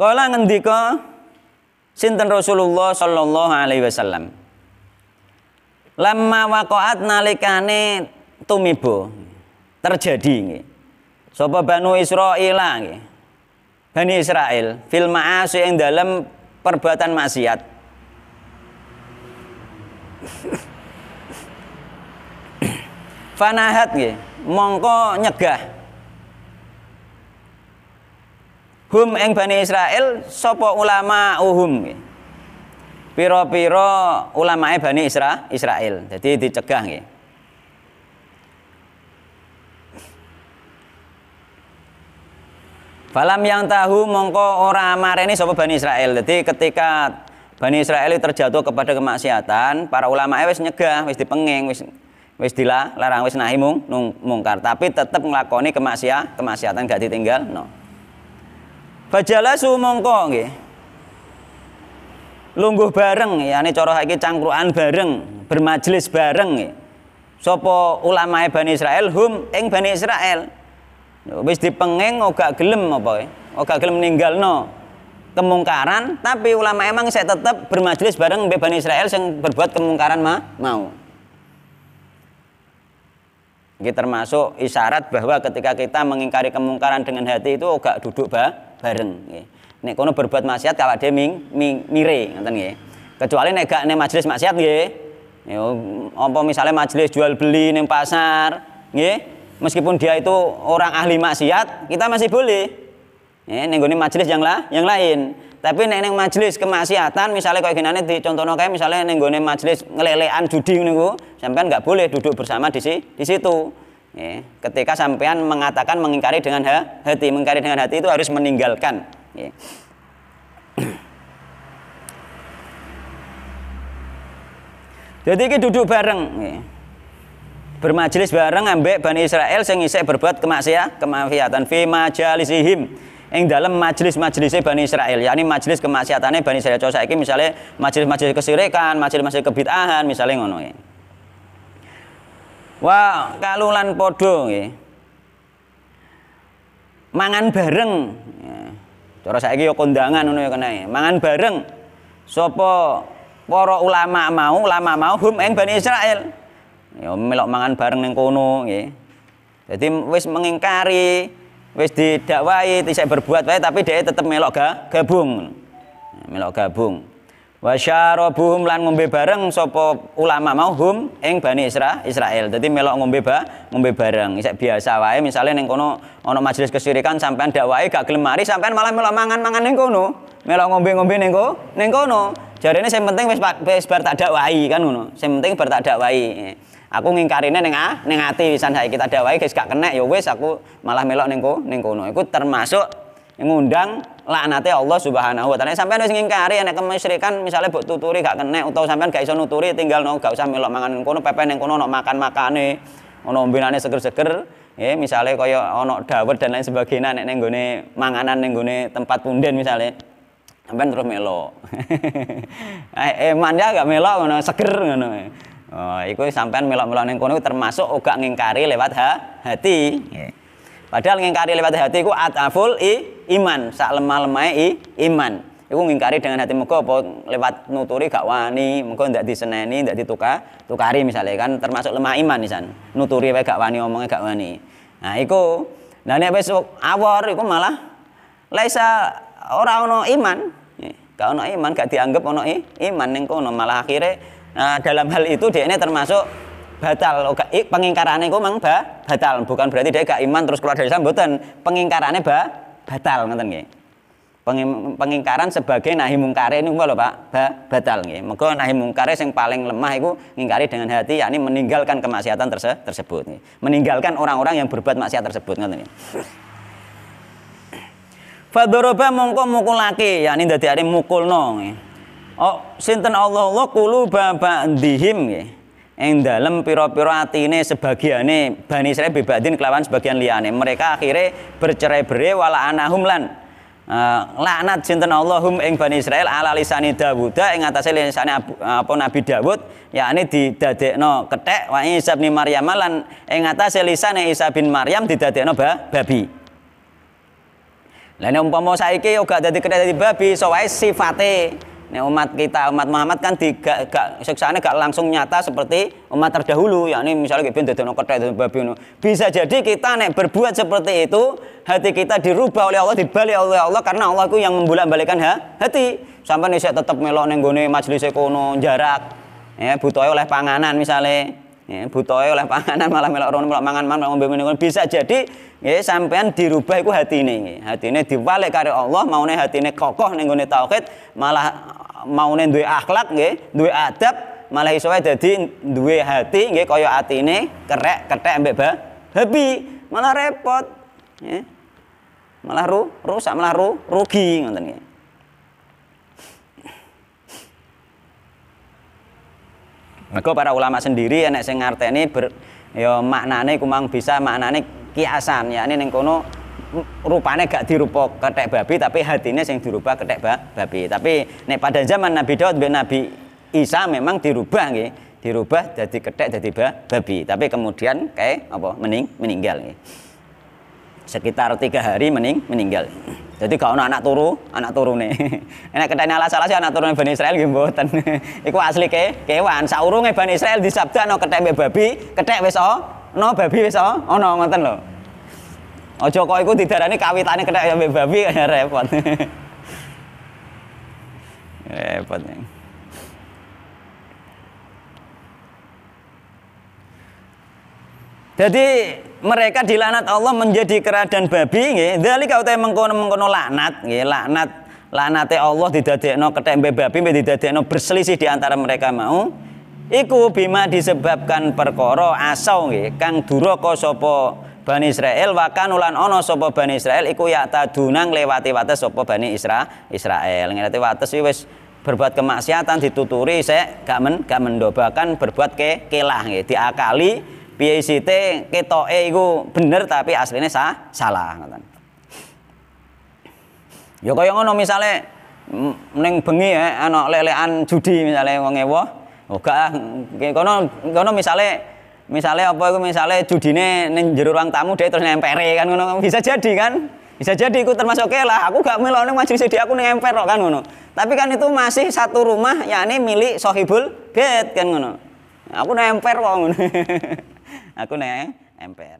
Kala ngendika sinten Rasulullah sallallahu alaihi wasallam. Lama waqaat nalikane tumibo terjadi nggih. Sapa Banu Israil nggih. Bani Israel fil ma'asi yang dalam perbuatan maksiat. Fanahat nggih, mongko nyegah hum eng Bani Israel sopo ulama uhum piro ulama e Bani Isra Israel jadi dicegah nggih Falam yang tahu mongko ora ini sapa Bani Israel. Jadi ketika Bani Israel terjatuh kepada kemaksiatan, para ulama wis nyegah, wis dipenging, wis wis dilarang, wis nahi mung, mungkar, tapi tetap nglakoni kemaksiatan, kemaksiatan gak ditinggal. No. Fajalasu mongko nggih. Lungguh bareng ya ini cara iki cangkruan bareng, bermajelis bareng nggih. Sapa ulamae Bani Israel hum ing Bani Israel. Wis dipengeng ora gelem apa ya? Ora gelem ninggalno kemungkaran tapi ulama emang saya tetap bermajelis bareng Bani Israel yang berbuat kemungkaran ma mau ini termasuk isyarat bahwa ketika kita mengingkari kemungkaran dengan hati itu gak duduk bah bareng nggih. Nek kono berbuat maksiat kalau dhewe ming, ming, mire ngoten nggih. Kecuali nek gak nek majelis maksiat nggih. Ya apa misalnya majelis jual beli ning pasar nggih. Meskipun dia itu orang ahli maksiat, kita masih boleh. Ya, ning majelis yang lah, yang lain. Tapi neng neng majelis kemaksiatan misalnya kayak gini dicontohno kayak misalnya ning majelis ngelelean judi niku, sampean nggak boleh duduk bersama di, di situ. Ya, ketika sampean mengatakan mengingkari dengan hati, mengingkari dengan hati itu harus meninggalkan. Ya. Jadi kita duduk bareng, ya. bermajelis bareng ambek Bani Israel sing isek berbuat kemaksiatan, kemaksiatan fi majalisihim yang dalam majelis-majelis Bani Israel yakni majelis kemaksiatannya Bani Israel saya saiki misalnya majelis-majelis kesirikan majelis-majelis kebid'ahan misalnya ngono ya. Wa kalulan podo ya. Mangan bareng. Ya. Cara saya ya kondangan ngono ya, ya. Mangan bareng sopo para ulama mau, ulama mau hum eng Bani Israel. Ya melok mangan bareng neng kono ya. Jadi wis mengingkari, wis didakwai, tidak berbuat baik tapi dia tetap melok gabung. Melok gabung wa syarabuhum lan ngombe bareng sapa ulama mau hum ing Bani Isra Israel. Dadi melok ngombe ba, ngombe bareng. Isek biasa wae misale ning kono ana majelis kesyirikan sampean dakwae gak gelem mari sampean malah melok mangan-mangan ning kono. Melok ngombe-ngombe ning kono, ning kono. Jarene sing penting wis wis bar tak dakwai kan ngono. Sing penting bar tak dakwai. Aku ngingkarine ning ah, ning ati wisan saiki tak dakwai guys gak kenek ya wis aku malah melok ning kono. Iku termasuk ngundang nanti Allah Subhanahu wa taala. Sampeyan wis ngingkari nek kemusyrikan misale mbok tuturi gak kenek utawa sampeyan gak iso nuturi tinggal no gak usah melok mangan kono pepen ning kono no makan-makane ono ombinane seger-seger ya misale kaya ono dawet dan lain sebagainya nek ning gone manganan ning gone tempat punden misale sampeyan terus melo. eh, eh mandi gak melo ngono seger ngono. Oh, iku sampean melok-melok ning kono termasuk uga ngingkari lewat ha, hati. Yeah. Padahal ngingkari lewat hati iku ataful i iman, sak lemah-lemahe i iman. Iku ngingkari dengan hati muga apa lewat nuturi gak wani, muga ndak diseneni, ndak ditukar, tukari misalnya kan termasuk lemah iman nisan. Nuturi wae gak wani omongnya gak wani. Nah, iku nah nek wis awor iku malah laisa ora ono iman. Gak ono iman, gak dianggap ono i, iman ning kono malah akhirnya nah, dalam hal itu dia ini termasuk batal eh, oh, pengingkarannya iku mang ba, batal bukan berarti dia gak iman terus keluar dari Islam pengingkarannya pengingkarannya ba, batal ngoten nggih Penging, pengingkaran sebagai nahi mungkare ini lho Pak ba, batal nggih mengko nahi mungkare yang paling lemah itu ngingkari dengan hati yakni meninggalkan kemaksiatan terse tersebut nih, meninggalkan orang-orang yang berbuat maksiat tersebut ngoten nggih Fadoroba mongko lagi, yakni dari mukul nong. Oh sinten Allah Allah kulu babak dihim ing dalem pira-pira atine sebagiane Bani Israel bibadin kelawan sebagian liane Mereka akhirnya bercerai-berai wala anahum lan Uh, laknat sinten Allahum ing Bani Israel ala lisani Dawud ing atase lisane apa Nabi Dawud yakni didadekno ketek wa Isa bin Maryam lan ing atase lisane Isa bin Maryam didadekno ba, babi Lah umpama saiki yo gak dadi kethek dadi babi so wae sifate Nah, umat kita, umat Muhammad kan tiga, gak, siksaannya gak langsung nyata seperti umat terdahulu. Ya, ini misalnya kita dodono kota itu babi nu Bisa jadi kita nek berbuat seperti itu, hati kita dirubah oleh Allah, dibalik oleh Allah karena Allah itu yang membulat balikan ha, hati. Sampai nih saya tetap melok nenggone majelis ekono jarak. Ya, butuh oleh panganan misalnya. Ya, butuh oleh panganan malah melok rono melok mangan mangan bisa jadi ya sampean dirubah ini, hati ini diwalik karo Allah, hati ini kokoh ning gone tauhid, malah maune dua akhlak nggih, duwe adab, malah iso wae dadi duwe hati nggih kaya atine kerek kethek ambek bah, Habi, malah repot. ya Malah ru, rusak, malah ru, rugi ngoten nggih. Maka para ulama sendiri enek sing ngarteni ber ya maknane kumang bisa maknane kiasan ini neng kono rupanya gak dirupa ketek babi tapi hatinya yang dirubah ketek babi tapi nek pada zaman Nabi Daud dan Nabi Isa memang dirubah nih dirubah jadi ketek jadi babi tapi kemudian kayak apa mening meninggal nih sekitar tiga hari mening meninggal jadi kau ono anak turu anak nih enak salah salah sih anak turun Bani Israel gimbotan itu ikut asli ke kewan saurungnya Bani Israel disabda no ketek babi ketek besok no babi wis oh ono ngoten lho aja kok iku didarani kawitane kena ya babi ya repot repot nih Jadi mereka dilaknat Allah menjadi kera dan babi nggih. kau utahe mengkono-mengkono laknat nggih, laknat laknate Allah didadekno kethek babi mbek didadekno berselisih di antara mereka mau iku bima disebabkan perkara asau nggih kang duraka sapa Bani Israel wakan ulan ono sopo Bani Israel iku ya dunang lewati wates sopo Bani Isra Israel ngerti wates wis berbuat kemaksiatan dituturi saya gak men gak mendobakan berbuat ke kelah nggih diakali piye site ketoke iku bener tapi aslinya sah, salah ngoten kau ya kaya ngono misale ning bengi ya ana lelekan judi misale wong ewoh Oh, Kono kono misale misale apa iku misale judine ning jero ruang tamu deh terus nempere kan ngono bisa jadi kan? Bisa jadi ikut termasuk oke lah, aku gak melone majelis sedih aku ning emper kan ngono. Tapi kan itu masih satu rumah yakni milik sohibul bed kan ngono. Aku nempere, loh, ngono. aku nempere.